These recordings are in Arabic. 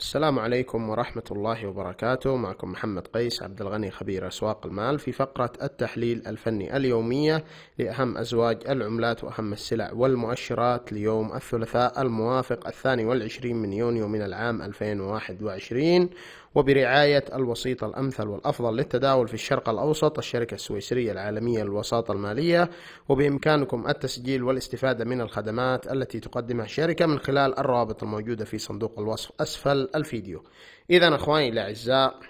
السلام عليكم ورحمة الله وبركاته معكم محمد قيس عبد الغني خبير أسواق المال في فقرة التحليل الفني اليومية لأهم أزواج العملات وأهم السلع والمؤشرات ليوم الثلاثاء الموافق الثاني والعشرين من يونيو من العام 2021 وبرعاية الوسيط الأمثل والأفضل للتداول في الشرق الأوسط الشركة السويسرية العالمية للوساطة المالية وبإمكانكم التسجيل والاستفادة من الخدمات التي تقدمها الشركة من خلال الروابط الموجودة في صندوق الوصف أسفل الفيديو إذا أخواني الأعزاء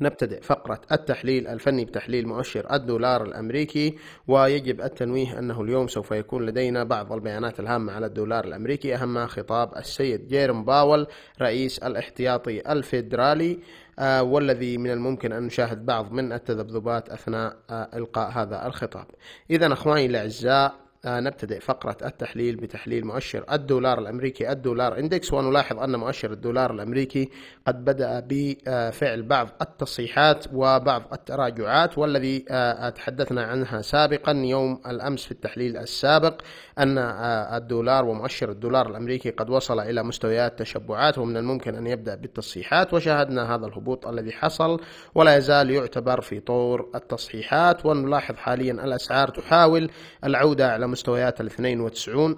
نبتدئ فقرة التحليل الفني بتحليل مؤشر الدولار الأمريكي ويجب التنويه أنه اليوم سوف يكون لدينا بعض البيانات الهامة على الدولار الأمريكي أهمها خطاب السيد جيرم باول رئيس الاحتياطي الفيدرالي آه، والذي من الممكن أن نشاهد بعض من التذبذبات أثناء آه، إلقاء هذا الخطاب إذا أخواني الأعزاء آه، نبتدئ فقرة التحليل بتحليل مؤشر الدولار الأمريكي الدولار إندكس ونلاحظ أن مؤشر الدولار الأمريكي قد بدأ بفعل بعض التصحيحات وبعض التراجعات والذي آه، تحدثنا عنها سابقا يوم الأمس في التحليل السابق أن آه، الدولار ومؤشر الدولار الأمريكي قد وصل إلى مستويات تشبعات ومن الممكن أن يبدأ بالتصحيحات وشاهدنا هذا الهبوط الذي حصل ولا يزال يعتبر في طور التصحيحات ونلاحظ حاليا الأسعار تحاول العودة على مستويات ال 92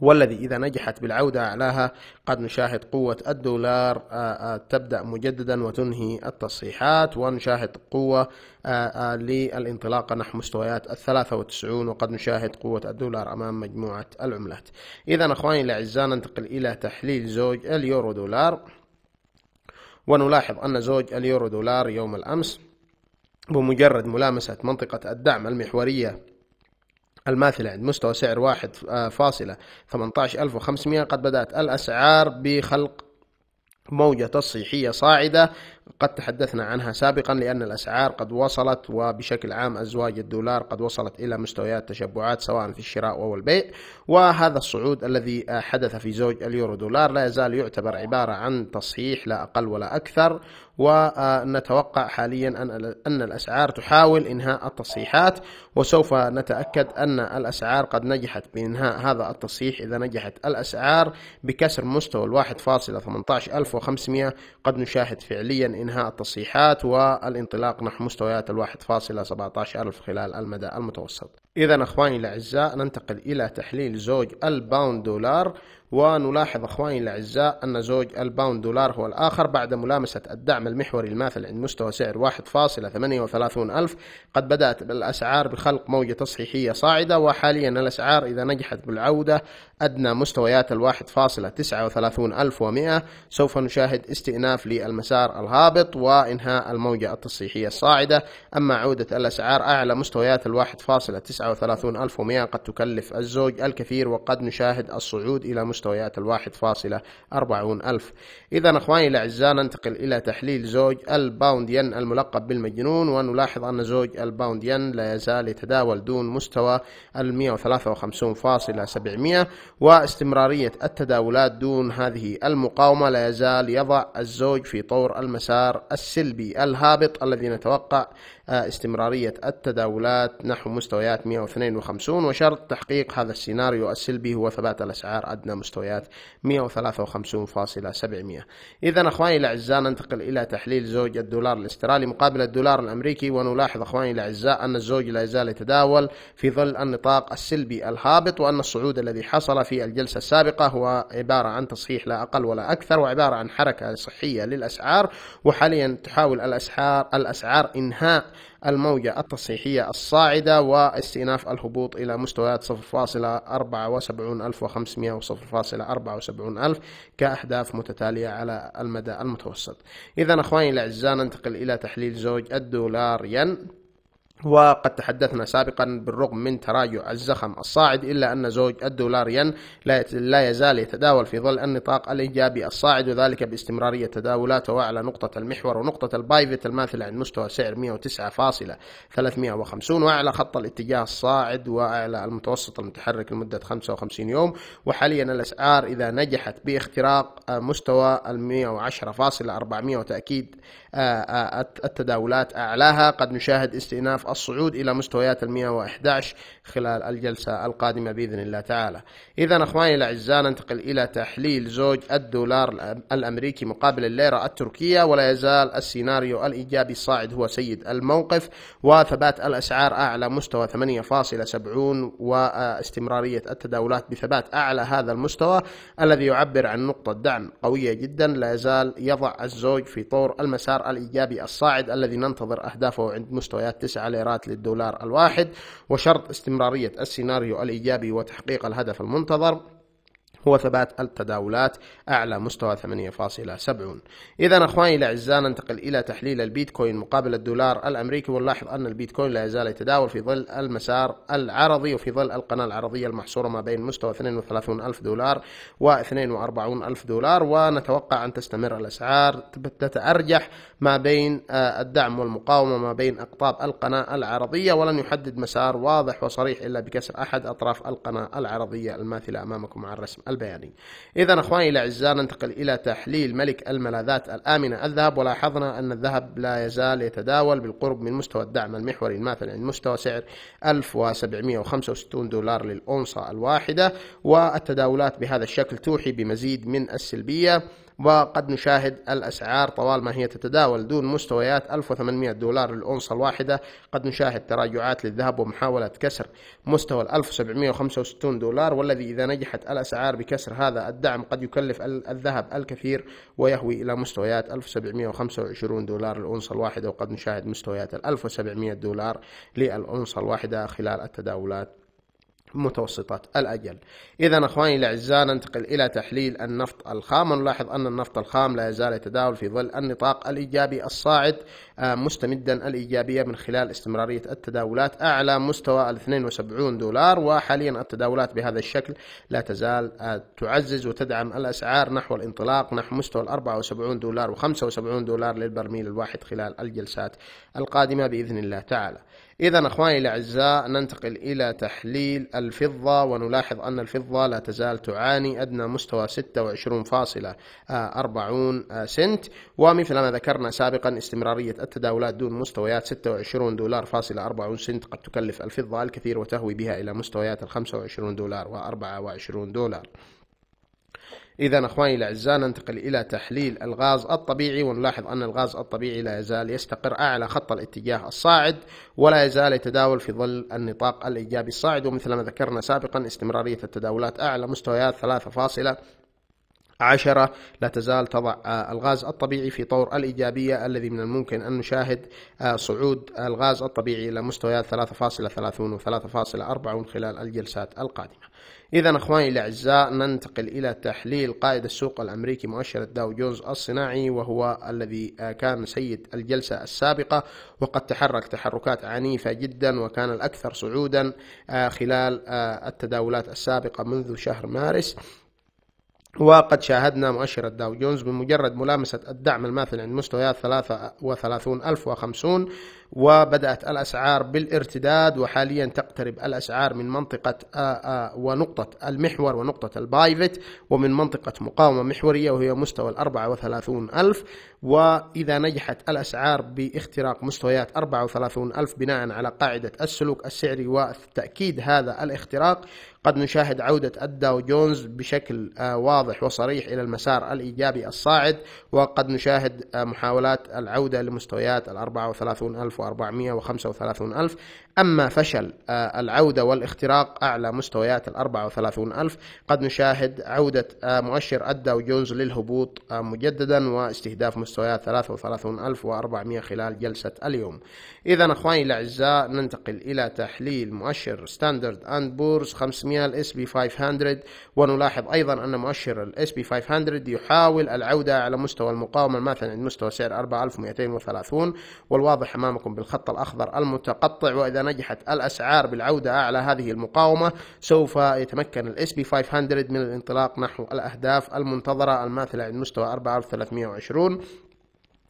والذي إذا نجحت بالعودة أعلاها قد نشاهد قوة الدولار آه، آه، تبدأ مجددا وتنهي التصحيحات ونشاهد قوة آه، للانطلاقة نحو مستويات الثلاثة وتسعون وقد نشاهد قوة الدولار أمام مجموعة العملات إذا أخواني الأعزاء ننتقل إلى تحليل زوج اليورو دولار ونلاحظ أن زوج اليورو دولار يوم الأمس بمجرد ملامسة منطقة الدعم المحورية الماثلة عند مستوى سعر واحد آه، فاصلة 18500 قد بدأت الأسعار بخلق موجة تصحيحية صاعدة قد تحدثنا عنها سابقا لأن الأسعار قد وصلت وبشكل عام أزواج الدولار قد وصلت إلى مستويات تشبعات سواء في الشراء أو البيع وهذا الصعود الذي حدث في زوج اليورو دولار لا يزال يعتبر عبارة عن تصحيح لا أقل ولا أكثر ونتوقع حاليا أن الأسعار تحاول إنهاء التصحيحات وسوف نتأكد أن الأسعار قد نجحت بإنهاء هذا التصحيح إذا نجحت الأسعار بكسر مستوى الواحد فاصلة قد نشاهد فعليا إنهاء التصحيحات والانطلاق نحو مستويات الواحد فاصلة ألف خلال المدى المتوسط إذا أخواني الأعزاء ننتقل إلى تحليل زوج الباوند دولار ونلاحظ أخواني الأعزاء أن زوج الباوند دولار هو الآخر بعد ملامسة الدعم المحوري الماثل عند مستوى سعر 1.38 ألف قد بدأت الأسعار بخلق موجة تصحيحية صاعدة وحاليا الأسعار إذا نجحت بالعودة أدنى مستويات ال 1.39 ألف سوف نشاهد استئناف للمسار الهابط وإنهاء الموجة التصحيحية الصاعدة أما عودة الأسعار أعلى مستويات ال 1.39 ألف قد تكلف الزوج الكثير وقد نشاهد الصعود إلى مستوى مستويات الواحد فاصلة أربعون ألف إذا أخواني الأعزاء ننتقل إلى تحليل زوج الباوند ين الملقب بالمجنون ونلاحظ أن زوج الباوند ين لا يزال يتداول دون مستوى المية وثلاثة وخمسون فاصلة سبعمية واستمرارية التداولات دون هذه المقاومة لا يزال يضع الزوج في طور المسار السلبي الهابط الذي نتوقع آه، استمرارية التداولات نحو مستويات 152 وشرط تحقيق هذا السيناريو السلبي هو ثبات الأسعار أدنى مستوى مستويات 153.700 إذا أخواني الأعزاء ننتقل إلى تحليل زوج الدولار الاسترالي مقابل الدولار الأمريكي ونلاحظ أخواني الأعزاء أن الزوج لا يزال يتداول في ظل النطاق السلبي الهابط وأن الصعود الذي حصل في الجلسة السابقة هو عبارة عن تصحيح لا أقل ولا أكثر وعبارة عن حركة صحية للأسعار وحاليا تحاول الأسعار الأسعار إنهاء الموجة التصحيحية الصاعدة واستئناف الهبوط إلى مستويات 0.74500 و 0.74000 كأهداف متتالية على المدى المتوسط إذا أخواني الأعزاء ننتقل إلى تحليل زوج الدولار ين وقد تحدثنا سابقا بالرغم من تراجع الزخم الصاعد إلا أن زوج الدولار ين لا يزال يتداول في ظل النطاق الإيجابي الصاعد وذلك باستمرارية تداولاته على نقطة المحور ونقطة البايفت الماثلة عند مستوى سعر 109.350 وأعلى خط الاتجاه الصاعد وأعلى المتوسط المتحرك لمدة 55 يوم وحاليا الأسعار إذا نجحت باختراق مستوى ال 110.400 وتأكيد آه، آه، التداولات أعلاها قد نشاهد استئناف الصعود إلى مستويات ال 111 خلال الجلسة القادمة بإذن الله تعالى إذا أخواني الأعزاء ننتقل إلى تحليل زوج الدولار الأمريكي مقابل الليرة التركية ولا يزال السيناريو الإيجابي الصاعد هو سيد الموقف وثبات الأسعار أعلى مستوى 8.70 واستمرارية التداولات بثبات أعلى هذا المستوى الذي يعبر عن نقطة دعم قوية جدا لا يزال يضع الزوج في طور المسار الإيجابي الصاعد الذي ننتظر أهدافه عند مستويات 9 ليرات للدولار الواحد وشرط استمرارية السيناريو الإيجابي وتحقيق الهدف المنتظر هو ثبات التداولات أعلى مستوى 8.70 إذا أخواني الأعزاء ننتقل إلى تحليل البيتكوين مقابل الدولار الأمريكي ونلاحظ أن البيتكوين لا يزال يتداول في ظل المسار العرضي وفي ظل القناة العرضية المحصورة ما بين مستوى 32 ألف دولار و 42 ألف دولار ونتوقع أن تستمر الأسعار تتأرجح ما بين آه، الدعم والمقاومة ما بين أقطاب القناة العرضية ولن يحدد مسار واضح وصريح إلا بكسر أحد أطراف القناة العرضية الماثلة أمامكم على الرسم البياني إذا أخواني الأعزاء ننتقل إلى تحليل ملك الملاذات الآمنة الذهب ولاحظنا أن الذهب لا يزال يتداول بالقرب من مستوى الدعم المحوري الماثل عند يعني مستوى سعر 1765 دولار للأونصة الواحدة والتداولات بهذا الشكل توحي بمزيد من السلبية وقد نشاهد الأسعار طوال ما هي تتداول دون مستويات 1800 دولار للأونصة الواحدة قد نشاهد تراجعات للذهب ومحاولة كسر مستوى 1765 دولار والذي إذا نجحت الأسعار بكسر هذا الدعم قد يكلف الذهب الكثير ويهوي إلى مستويات 1725 دولار للأونصة الواحدة وقد نشاهد مستويات 1700 دولار للأونصة الواحدة خلال التداولات متوسطات الأجل إذا أخواني الأعزاء ننتقل إلى تحليل النفط الخام ونلاحظ أن النفط الخام لا يزال يتداول في ظل النطاق الإيجابي الصاعد آه، مستمدا الإيجابية من خلال استمرارية التداولات أعلى مستوى ال 72 دولار وحاليا التداولات بهذا الشكل لا تزال آه، تعزز وتدعم الأسعار نحو الانطلاق نحو مستوى ال 74 دولار و 75 دولار للبرميل الواحد خلال الجلسات القادمة بإذن الله تعالى إذا أخواني الأعزاء ننتقل إلى تحليل الفضة ونلاحظ أن الفضة لا تزال تعاني أدنى مستوى 26.40 سنت ومثل ما ذكرنا سابقا استمرارية التداولات دون مستويات 26 دولار فاصلة 40 سنت قد تكلف الفضة الكثير وتهوي بها إلى مستويات 25 دولار و 24 دولار إذا أخواني الأعزاء ننتقل إلى تحليل الغاز الطبيعي ونلاحظ أن الغاز الطبيعي لا يزال يستقر أعلى خط الاتجاه الصاعد ولا يزال يتداول في ظل النطاق الإيجابي الصاعد ومثل ما ذكرنا سابقا استمرارية التداولات أعلى مستويات 3.5 عشرة لا تزال تضع آه، الغاز الطبيعي في طور الإيجابية الذي من الممكن أن نشاهد آه، صعود الغاز الطبيعي إلى مستويات 3.30 و 3.40 خلال الجلسات القادمة إذا أخواني الأعزاء ننتقل إلى تحليل قائد السوق الأمريكي مؤشر الداو جونز الصناعي وهو الذي آه، كان سيد الجلسة السابقة وقد تحرك تحركات عنيفة جدا وكان الأكثر صعودا خلال التداولات السابقة منذ شهر مارس وقد شاهدنا مؤشر الداو جونز بمجرد ملامسة الدعم الماثل عند مستويات 33050 وبدأت الأسعار بالارتداد وحاليا تقترب الأسعار من منطقة ونقطة المحور ونقطة البايفت ومن منطقة مقاومة محورية وهي مستوى الأربعة وثلاثون ألف وإذا نجحت الأسعار باختراق مستويات وثلاثون ألف بناء على قاعدة السلوك السعري وتأكيد هذا الاختراق قد نشاهد عودة الداو جونز بشكل واضح وصريح إلى المسار الإيجابي الصاعد وقد نشاهد محاولات العودة لمستويات ال وثلاثون ألف 28435 ألف أما فشل آه، العودة والاختراق أعلى مستويات ال 34 ألف قد نشاهد عودة آه، مؤشر الداو جونز للهبوط آه، مجددا واستهداف مستويات 33400 خلال جلسة اليوم إذا أخواني الأعزاء ننتقل إلى تحليل مؤشر ستاندرد أند بورز 500 الاس بي 500 ونلاحظ أيضا أن مؤشر الاس بي 500 يحاول العودة على مستوى المقاومة الماثل عند مستوى سعر 4230 والواضح أمامكم عليكم بالخط الأخضر المتقطع وإذا نجحت الأسعار بالعودة أعلى هذه المقاومة سوف يتمكن الاس بي 500 من الانطلاق نحو الأهداف المنتظرة الماثلة عند مستوى 4320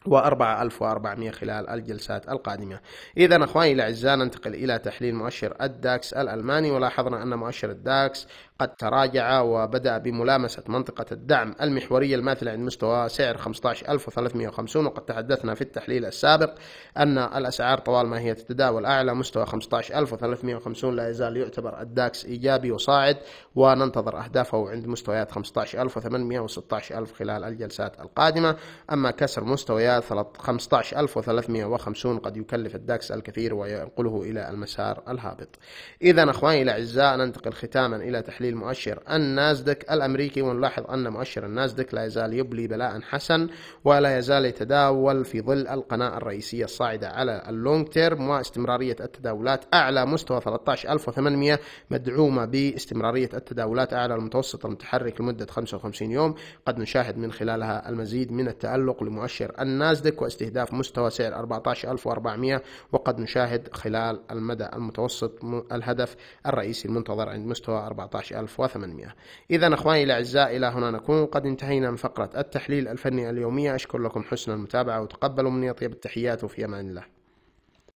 و4400 خلال الجلسات القادمة إذا أخواني الأعزاء ننتقل إلى تحليل مؤشر الداكس الألماني ولاحظنا أن مؤشر الداكس قد تراجع وبدأ بملامسة منطقة الدعم المحورية الماثلة عند مستوى سعر 15350 وقد تحدثنا في التحليل السابق أن الأسعار طوال ما هي تتداول أعلى مستوى 15350 لا يزال يعتبر الداكس إيجابي وصاعد وننتظر أهدافه عند مستويات 15800 و16000 خلال الجلسات القادمة أما كسر مستويات 15350 قد يكلف الداكس الكثير وينقله إلى المسار الهابط إذا أخواني الأعزاء ننتقل ختاما إلى تحليل يبلي المؤشر النازدك الأمريكي ونلاحظ أن مؤشر النازدك لا يزال يبلي بلاء حسن ولا يزال يتداول في ظل القناة الرئيسية الصاعدة على اللونج تيرم واستمرارية التداولات أعلى مستوى 13800 مدعومة باستمرارية التداولات أعلى المتوسط المتحرك لمدة 55 يوم قد نشاهد من خلالها المزيد من التألق لمؤشر النازدك واستهداف مستوى سعر 14400 وقد نشاهد خلال المدى المتوسط الهدف الرئيسي المنتظر عند مستوى 14 1800 إذا أخواني الأعزاء إلى هنا نكون قد انتهينا من فقرة التحليل الفني اليومية أشكر لكم حسن المتابعة وتقبلوا مني أطيب التحيات وفي أمان الله